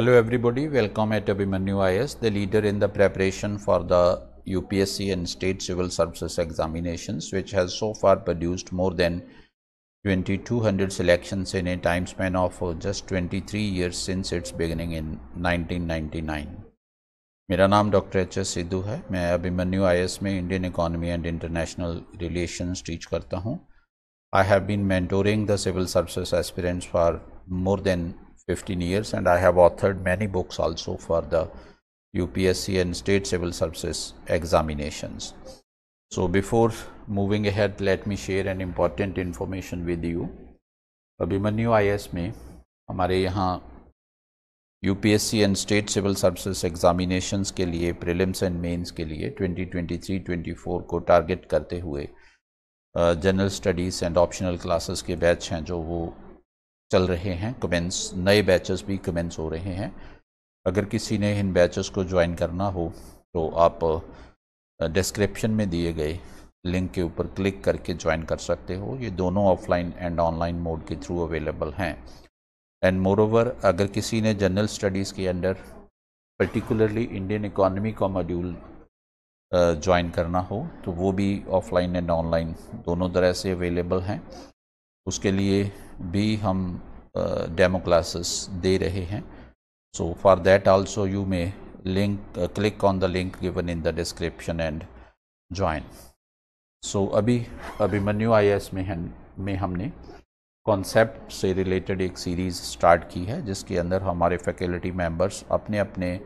Hello everybody, welcome at Abhimanyu IS, the leader in the preparation for the UPSC and State Civil Services examinations which has so far produced more than 2200 selections in a time span of uh, just 23 years since its beginning in 1999. मेरा नाम Dr. H S Sidhu है मैं Abhimanyu IAS में Indian economy and international relations teach करता हूं। I have been mentoring the civil services aspirants for more than 15 years and I have authored many books also for the UPSC and state civil services examinations. So before moving ahead let me share an important information with you. abhimanyu I me हमारे यहाँ UPSC and state civil services examinations के लिए prelims and mains के लिए 2023-24 को target करते हुए general studies and optional classes के बैच हैं जो वो चल रहे हैं कमेंट्स नए बैचेस भी कमेंट्स हो रहे हैं अगर किसी ने इन बैचेस को ज्वाइन करना हो तो आप डिस्क्रिप्शन में दिए गए लिंक के ऊपर क्लिक करके ज्वाइन कर सकते हो ये दोनों ऑफलाइन एंड ऑनलाइन मोड के थ्रू अवेलेबल हैं एंड मोर ओवर अगर किसी ने जनरल स्टडीज़ के अंडर पर्टिकुलरली इंडियन इकोनॉमी का मॉड्यूल ज्वाइन करना हो तो वो भी ऑफलाइन एंड ऑनलाइन दोनों तरह से अवेलेबल हैं उसके लिए भी हम डेमो क्लासेस दे रहे हैं so for that also you may link click on the link given in the description and join so अभी अभी अभिमन्यु आईएएस में हम में हमने कॉन्सेप्ट से रिलेटेड एक सीरीज़ स्टार्ट की है जिसके अंदर हमारे फैकल्टी मेंबर्स अपने अपने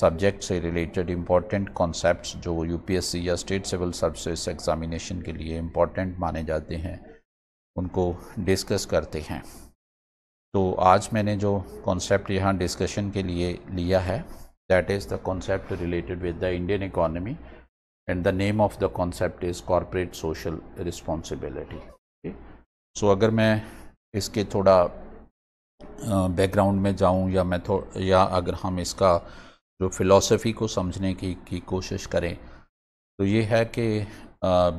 सब्जेक्ट से रिलेटेड इम्पॉर्टेंट कॉन्सेप्ट जो यूपीएससी या स्टेट सिविल सर्विसेज एग्ज़ामिनेशन के लिए इम्पॉर्टेंट माने जाते हैं उनको डिस्कस करते हैं तो आज मैंने जो कॉन्सेप्ट यहाँ डिस्कशन के लिए लिया है that is the concept related with the Indian economy and the name of the concept is corporate social responsibility so अगर मैं इसके थोड़ा बैकग्राउंड में जाऊँ या मैं या अगर हम इसका जो फिलॉसफी को समझने की की कोशिश करें तो ये है कि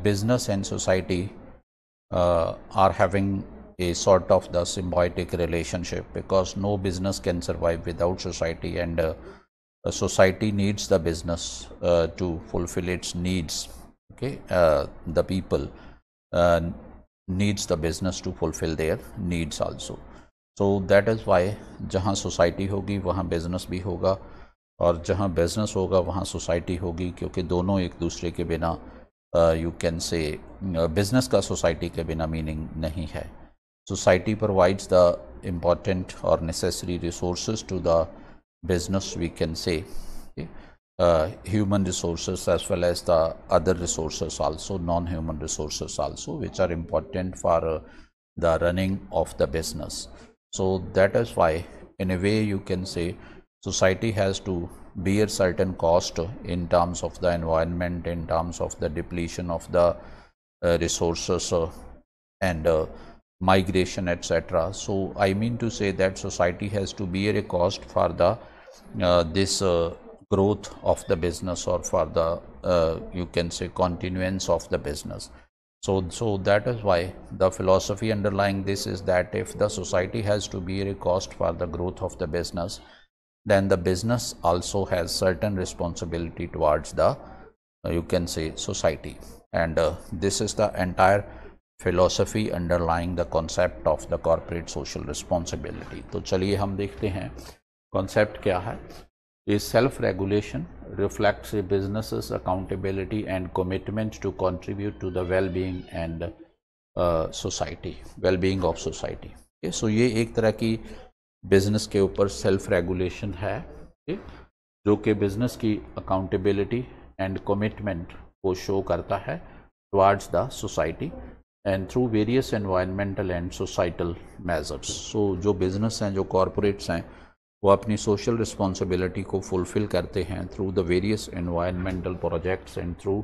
business and society uh, are having a sort of the symbiotic relationship because no business can survive without society and uh, society needs the business uh, to fulfill its needs okay uh, the people uh, needs the business to fulfill their needs also so that is why jahan society hogi wahan business bhi hoga और जहाँ business होगा वहाँ society होगी क्योंकि दोनों एक दूसरे के बिना यू कैन से बिजनेस का सोसाइटी के बिना मीनिंग नहीं है सोसाइटी प्रोवाइड्स द इम्पॉर्टेंट और necessary resource to the business we can say human resource as well as the other resource also non human resource also which are important for the running of the business so that is why in a way you can say society has to bear certain cost in terms of the environment, in terms of the depletion of the uh, resources uh, and uh, migration, etc. So, I mean to say that society has to bear a cost for the uh, this uh, growth of the business or for the uh, you can say continuance of the business. So, so that is why the philosophy underlying this is that if the society has to bear a cost for the growth of the business, then the business also has certain responsibility towards the uh, you can say society and uh, this is the entire philosophy underlying the concept of the corporate social responsibility So, चलिए हम देखते concept क्या hai is self regulation reflects a business's accountability and commitment to contribute to the well being and uh, society well being of society okay, so ye ek तरह की business के ऊपर self regulation है जो कि business की accountability and commitment को show करता है towards the society and through various environmental and societal measures so जो बिजनेस हैं जो कॉरपोरेट्स हैं वो अपनी सोशल रिस्पॉन्सिबिलिटी को फुलफ़िल करते हैं through the various environmental projects and through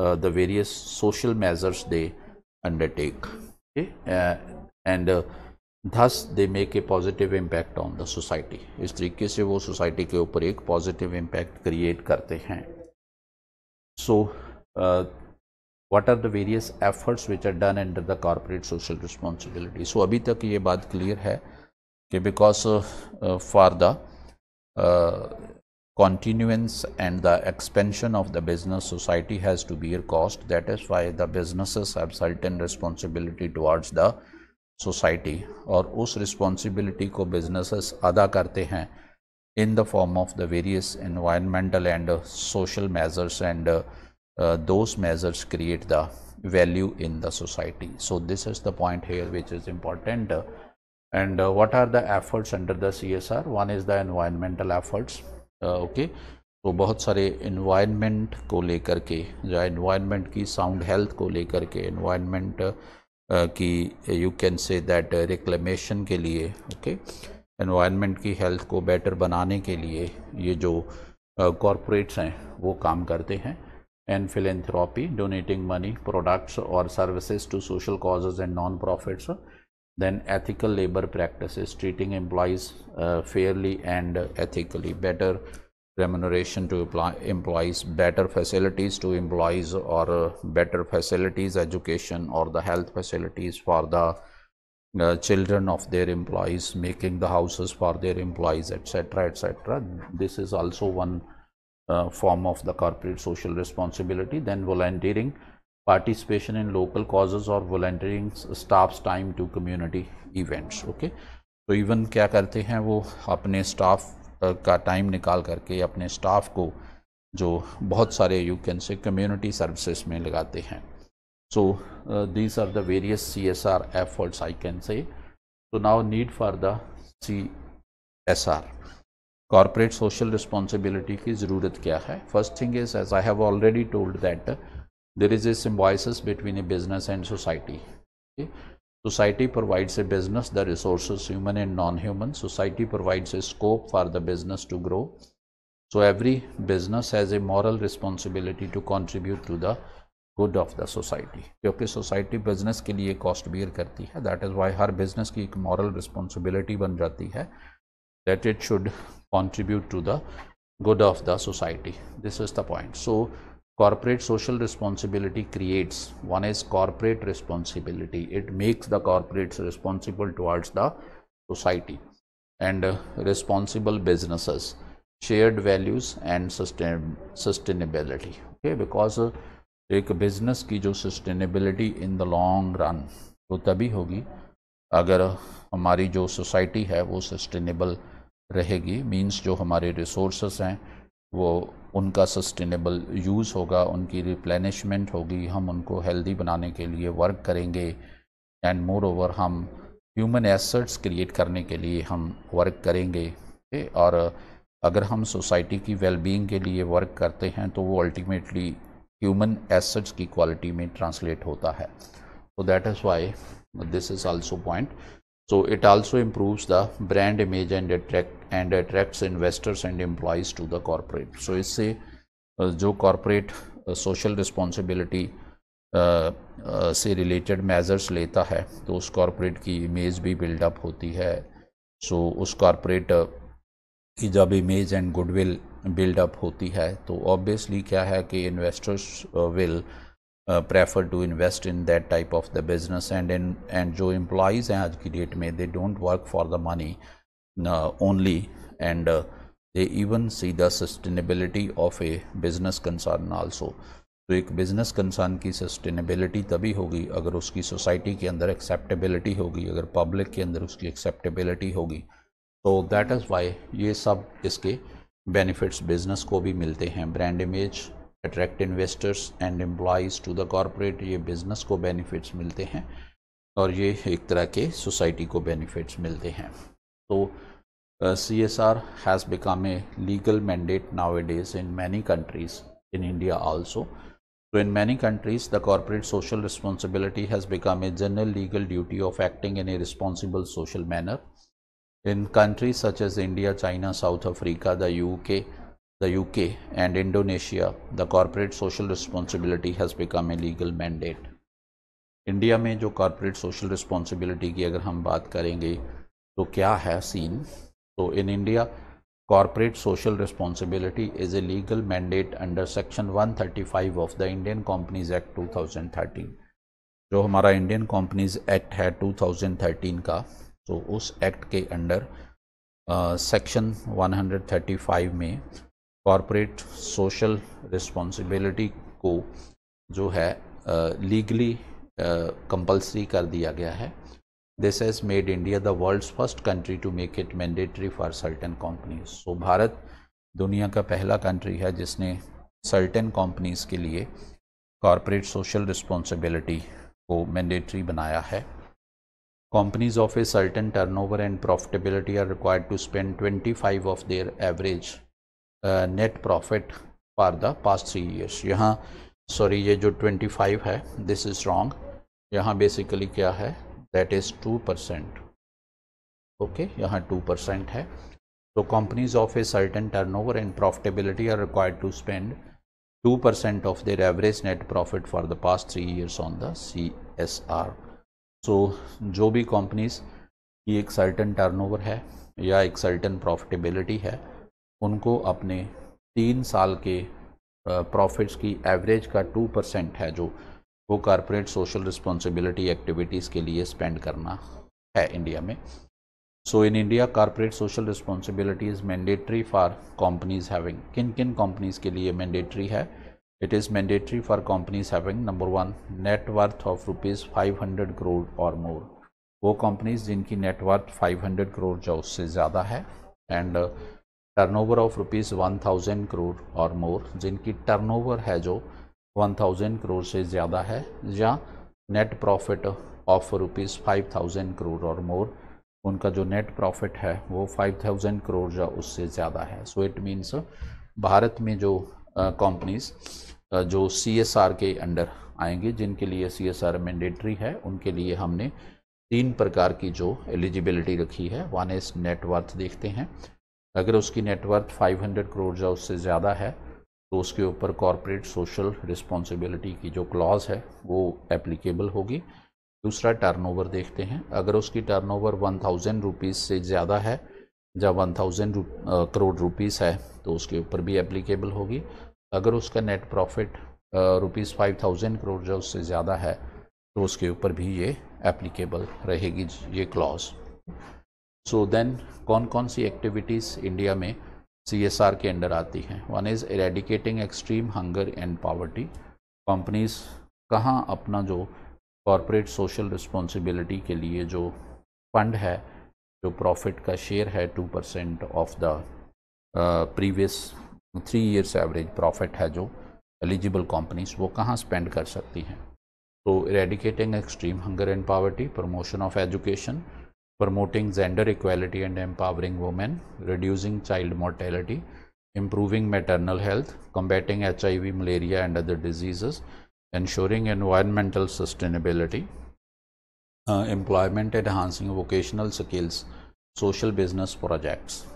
the various social measures they undertake and thus they make a positive impact on the society इस तरीके से वो सोसाइटी के ऊपर एक पॉजिटिव इम्पैक्ट क्रिएट करते हैं so what are the various efforts which are done under the corporate social responsibility so अभी तक ये बात क्लियर है कि because for the continuance and the expansion of the business society has to bear cost that is why the businesses have certain responsibility towards the society और उस responsibility को business अदा करते हैं in the form of the various environmental and social measures and those measures create the value in the society so this is the point here which is important and what are the efforts under the C S R one is the environmental efforts okay तो बहुत सारे environment को लेकर के या environment की sound health को लेकर के इन्वायरमेंट कि you can say that reclamation के लिए ओके एनवायरनमेंट की हेल्थ को बेटर बनाने के लिए ये जो कॉरपोरेट्स हैं वो काम करते हैं and philanthropy donating money products और services to social causes and non profits then ethical labour practice treating employees fairly and ethically better remuneration to employees, better facilities to employees or uh, better facilities, education or the health facilities for the uh, children of their employees, making the houses for their employees, etc., etc. This is also one uh, form of the corporate social responsibility. Then volunteering, participation in local causes or volunteering staff's time to community events. Okay. तो even क्या करते हैं वो अपने staff का time निकाल करके अपने स्टाफ को जो बहुत सारे you can say community services में लगाते हैं so these are the various C S R efforts I can say so now need for the C S R corporate social responsibility की ज़रूरत क्या है first thing is as I have already told that there is a symbiosis between a business and society Society provides a business the resources, human and non-human. Society provides a scope for the business to grow. So every business has a moral responsibility to contribute to the good of the society. Because society business ke liye cost bear karti hai. That is why her business ki ek moral responsibility ban jati hai. That it should contribute to the good of the society. This is the point. So corporate social responsibility creates one is corporate responsibility it makes the corporates responsible towards the society and uh, responsible businesses shared values and sustain sustainability okay because uh, एक business की जो sustainability in the long run वो तभी होगी अगर हमारी जो society है वो सस्टेनेबल रहेगी मींस जो हमारे रिसोर्सेज हैं वो उनका सस्टेनेबल यूज़ होगा उनकी रिप्लेनिशमेंट होगी हम उनको हेल्दी बनाने के लिए वर्क करेंगे एंड मोर ओवर हम ह्यूमन एसेट्स क्रिएट करने के लिए हम वर्क करेंगे और अगर हम सोसाइटी की वेलबींग के लिए वर्क करते हैं तो वो अल्टीमेटली ह्यूमन एसेट्स की क्वालिटी में ट्रांसलेट होता है तो that is why this is also point So it also improves the brand image and attract and attracts investors and employees to the corporate. So इससे जो corporate social responsibility से related measures लेता है तो उस कॉरपोरेट की image भी buildup होती है सो so, उस कॉरपोरेट की जब इमेज एंड गुडविल बिल्डअप होती है तो ऑब्वियसली क्या है कि investors will uh, prefer to invest in that type of the business and in, and Joe employees हैं आज की date they don't work for the money uh, only and uh, they even see the sustainability of a business concern also तो एक business concern की sustainability तभी होगी अगर उसकी सोसाइटी के अंदर एक्सेप्टेबिलिटी होगी अगर पब्लिक के अंदर उसकी एक्सेप्टेबिलिटी होगी तो दैट इज़ वाई ये सब इसके बेनिफिट्स बिज़नेस को भी मिलते हैं brand image attract investors and employees to the corporate ये बिज़नेस को बेनिफिट्स मिलते हैं और ये एक तरह के सोसाइटी को बेनिफिट्स मिलते हैं तो C S R has become a legal mandate nowadays in many countries in India also तो in many countries the corporate social responsibility has become a general legal duty of acting in a responsible social manner in countries such as India China South Africa the U K the UK and Indonesia, the corporate social responsibility has become a legal mandate. India में जो corporate social responsibility की अगर हम बात करेंगे तो क्या है सीन तो in India corporate social responsibility is a legal mandate under section 135 of the Indian companies act 2013 जो हमारा इंडियन कंपनीज एक्ट है 2013 का तो उस एक्ट के अंडर सेक्शन uh, 135 में कॉरपोरेट सोशल रिस्पॉन्सिबिलिटी को जो है लीगली कंपलसरी कर दिया गया है this has made India the world first country to make it mandatory for certain companies so Bharat दुनिया का पहला कंट्री है जिसने सर्टन कंपनीज़ के लिए कॉरपोरेट सोशल रिस्पॉन्सिबिलिटी को मैंडेटरी बनाया है companies of a certain turnover and profitability are required to spend 25 of their average net profit for the past three years यहाँ सॉरी ये जो ट्वेंटी फाइव है दिस इज़ रॉन्ग यहाँ basically क्या है that is two percent okay यहाँ two percent है तो companies of a certain turnover and profitability are required to spend two percent of their average net profit for the past three years on the C S R so जो भी companies की एक certain turnover है या एक certain profitability है उनको अपने तीन साल के प्रॉफिट्स की एवरेज का टू परसेंट है जो वो कॉरपोरेट सोशल रिस्पॉन्सिबिलिटी एक्टिविटीज़ के लिए स्पेंड करना है इंडिया में so in India corporate social responsibility is mandatory for companies having किन किन कंपनीज़ के लिए मैंडेटरी है it is mandatory for companies having number one net worth of rupees five hundred crore और मोर वो कंपनीज जिनकी नेटवर्थ फाइव हंड्रेड करोड़ या उससे ज़्यादा है and turnover of rupees one thousand crore और मोर जिनकी टर्नओवर है जो वन थाउजेंड करोड़ से ज़्यादा है या net profit of rupees five thousand crore और मोर उनका जो नेट प्रॉफिट है वो फाइव थाउजेंड करोड़ या उससे ज़्यादा है सो इट मीन्स भारत में जो कंपनीज जो सी एस आर के अंडर आएंगे जिनके लिए सी एस आर मैंडेटरी है उनके लिए हमने तीन प्रकार की जो एलिजिबिलिटी रखी है वन एस नेटवर्थ देखते हैं अगर उसकी नेटवर्थ 500 करोड़ या उससे ज़्यादा है तो उसके ऊपर कॉरपोरेट सोशल रिस्पॉन्सिबिलिटी की जो क्लॉज़ है वो एप्लीकेबल होगी दूसरा टर्नओवर देखते हैं अगर उसकी टर्नओवर 1000 रुपीस से ज़्यादा है या 1000 रुप, करोड़ रुपीस है तो उसके ऊपर भी एप्लीकेबल होगी अगर उसका net profit rupees five thousand crore या उससे ज़्यादा है तो उसके ऊपर भी ये एप्लीकेबल रहेगी ये क्लॉज सो देन कौन कौन सी एक्टिविटीज़ इंडिया में सी एस आर के अंडर आती हैं one is eradicating extreme hunger and poverty companies कहाँ अपना जो कॉरपोरेट सोशल रिस्पॉन्सिबिलिटी के लिए जो फंड है जो प्रॉफिट का शेयर है two percent of the previous three years average profit है जो एलिजिबल कंपनीज वो कहाँ स्पेंड कर सकती हैं तो eradicating extreme hunger and poverty promotion of education promoting gender equality and empowering women, reducing child mortality, improving maternal health, combating HIV, malaria and other diseases, ensuring environmental sustainability, uh, employment enhancing vocational skills, social business projects.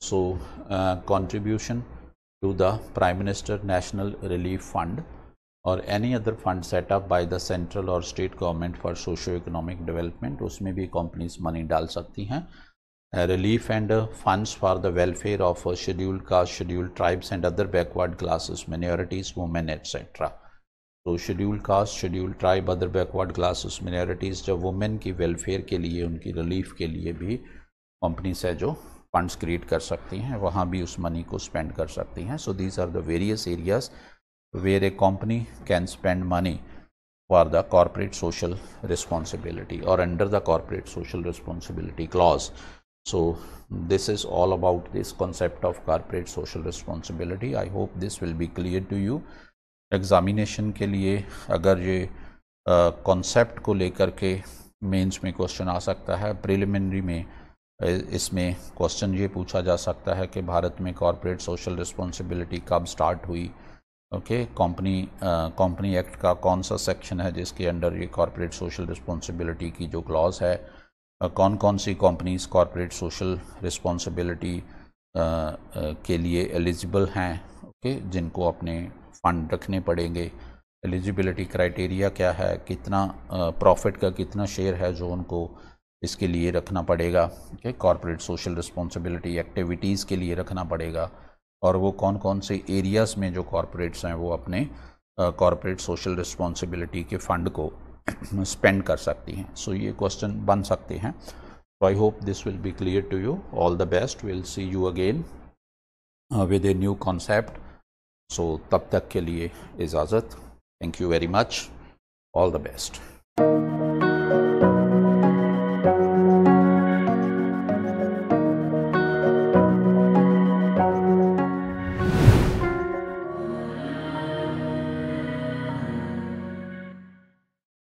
So, uh, contribution to the Prime Minister National Relief Fund और any other fund set up by the central और state government for socio economic development उसमें भी companies money डाल सकती हैं relief and funds for the welfare of schedule caste schedule tribes and other backward classes minorities women etcetera तो schedule caste schedule tribe other backward classes minorities जब women की welfare के लिए उनकी रिलीफ के लिए भी कंपनीज है जो फंड्स क्रिएट कर सकती हैं वहाँ भी उस मनी को स्पेंड कर सकती हैं so these are the various areas where a company can spend money for the corporate social responsibility or under the corporate social responsibility clause. So, this is all about this concept of corporate social responsibility. I hope this will be clear to you. Examination के लिए अगर ये concept को लेकर के mains में question आ सकता है प्रिलिमिनरी में इसमें क्वेश्चन ये पूछा जा सकता है कि भारत में कॉरपोरेट सोशल रिस्पॉन्सिबिलिटी कब स्टार्ट हुई ओके कंपनी कंपनी एक्ट का कौन सा सेक्शन है जिसके अंडर ये कॉरपोरेट सोशल रिस्पॉन्सिबिलिटी की जो क्लॉज है uh, कौन कौन सी कंपनीज कॉरपोरेट सोशल रिस्पॉन्सिबिलिटी के लिए एलिजिबल हैं ओके okay? जिनको अपने फंड रखने पड़ेंगे एलिजिबिलिटी क्राइटेरिया क्या है कितना प्रॉफिट uh, का कितना शेयर है जो उनको इसके लिए रखना पड़ेगा okay corporate social responsibility activities के लिए रखना पड़ेगा और वो कौन कौन से एरियाज़ में जो कॉरपोरेट्स हैं वो अपने कॉरपोरेट सोशल रिस्पॉन्सिबिलिटी के फंड को स्पेंड कर सकती हैं सो so, ये क्वेश्चन बन सकते हैं I hope this will be clear to you all the best will see you again with a new concept so तब तक के लिए इजाज़त thank you very much all the best